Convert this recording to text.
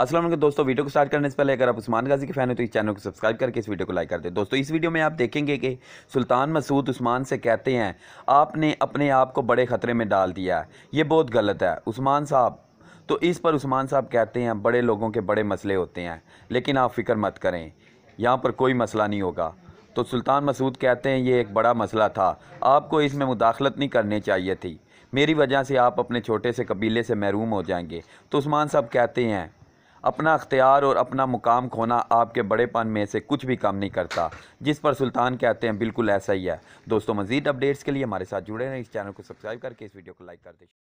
असल दोस्तों वीडियो को स्टार्ट करने से पहले अगर आप उस्मान गाजी के फैन हो तो इस चैनल को सब्सक्राइब करके इस वीडियो को लाइक कर दे दोस्तों इस वीडियो में आप देखेंगे कि सुल्तान मसूद उस्मान से कहते हैं आपने अपने आप को बड़े ख़तरे में डाल दिया है ये बहुत गलत है उस्मान साहब तो इस पर उस्मान साहब कहते हैं बड़े लोगों के बड़े मसले होते हैं लेकिन आप फ़िक्र मत करें यहाँ पर कोई मसला नहीं होगा तो सुल्तान मसूद कहते हैं ये एक बड़ा मसला था आपको इसमें मुदाखलत नहीं करनी चाहिए थी मेरी वजह से आप अपने छोटे से कबीले से महरूम हो जाएंगे तो उस्मान साहब कहते हैं अपना अख्तियार और अपना मुकाम खोना आपके बड़ेपन में से कुछ भी कम नहीं करता जिस पर सुल्तान कहते हैं बिल्कुल ऐसा ही है दोस्तों मजीद अपडेट्स के लिए हमारे साथ जुड़े रहें इस चैनल को सब्सक्राइब करके इस वीडियो को लाइक कर दें